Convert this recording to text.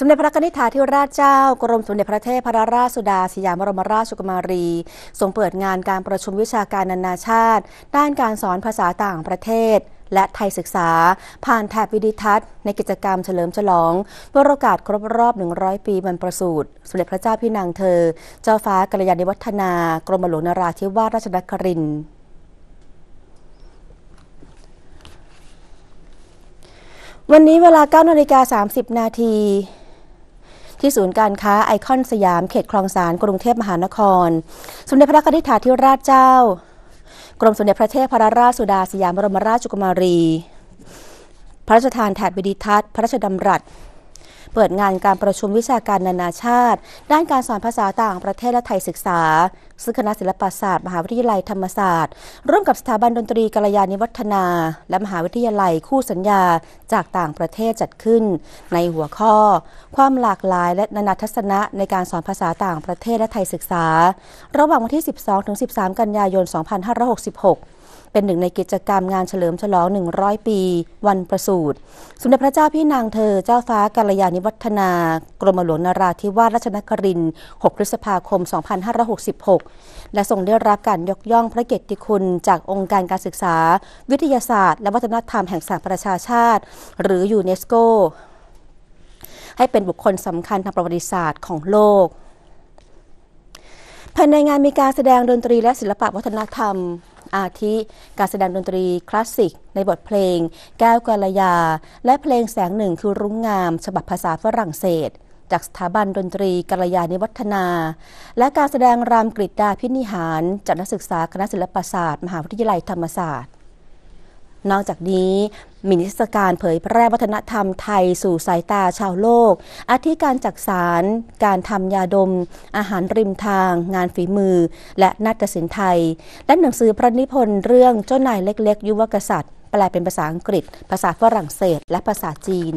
สมเด็จพระนิธิาธิราชเจ้ากรมสมเด็จพระเทพรราชสุดาสยามบรมราชกุมารีทรงเปิดงานการประชุมวิชาการนานาชาติ ด้านการสอนภาษาต่างประเทศ และไทยศึกษา ผ่านแถบวิดิทัศน์ในกิจกรรมเฉลิมฉลองเพื่อโอกาสครบรอบ 100 ปีบรรพสูติสมเด็จพระเจ้าพี่นางเธอเจ้าฟ้ากัลยาณิวัฒนากรมหลวงนราธิวาสราชนครินทร์วันนี้เวลา9นาฬิกา30นาทีที่ศูนย์การค้าไอคอนสยามเขตคลองสาน กรุงเทพมหานคร สมเด็จพระกนิษฐาธิราชเจ้า กรมสมเด็จพระเทพพระราชสุดาสยามบรมราชกุมารี พระราชทานแถบวิดิทัศน์พระราชดำรัสเปิดงานการประชุมวิชาการนานาชาติ ด้านการสอนภาษาต่างประเทศและไทยศึกษาซึ่งคณะศิลปศาสตร์มหาวิทยาลัยธรรมศาสตร์ ร่วมกับสถาบันดนตรีกัลยาณิวัฒนา และมหาวิทยาลัยคู่สัญญาจากต่างประเทศจัดขึ้นในหัวข้อ ความหลากหลายและนานาทัศนะในการสอนภาษาต่างประเทศและไทยศึกษา ระหว่างวันที่ 12-13กันยายน 2566เป็นหนึ่งในกิจกรรมงานเฉลิมฉลอง 100 ปี วันประสูติสมเด็จพระเจ้าพี่นางเธอเจ้าฟ้ากัลยาณิวัฒนา กรมหลวงนาราธิวาสราชนครินทร์ 6 พฤษภาคม 2566 และทรงได้รับการยกย่องพระเกียรติคุณ จากองค์การการศึกษา วิทยาศาสตร์และวัฒนธรรมแห่งสหประชาชาติ หรือยูเนสโกให้เป็นบุคคลสำคัญทางประวัติศาสตร์ของโลกภายในงานมีการแสดงดนตรีและศิลปะวัฒนธรรมอาทิการแสดงดนตรีคลาสสิกในบทเพลง แก้วกาลยา และเพลงแสงหนึ่งคือรุ้งงามฉบับภาษาฝรั่งเศส จากสถาบันดนตรีกัลยาณิวัฒนา และการแสดงรำกริดาพินิหาร จากนักศึกษาคณะศิลปศาสตร์มหาวิทยาลัยธรรมศาสตร์ นอกจากนี้มินิทศการเผยแพร่วัฒนธรรมไทยสู่สายตาชาวโลกอาทิการจักสาร การทำยาดม อาหารริมทาง งานฝีมือ และนาฏศิลป์ไทย และหนังสือพระนิพนธ์เรื่องเจ้านายเล็ก ๆ ยุวกษัตริย์แปลเป็นภาษาอังกฤษ ภาษาฝรั่งเศส และภาษาจีน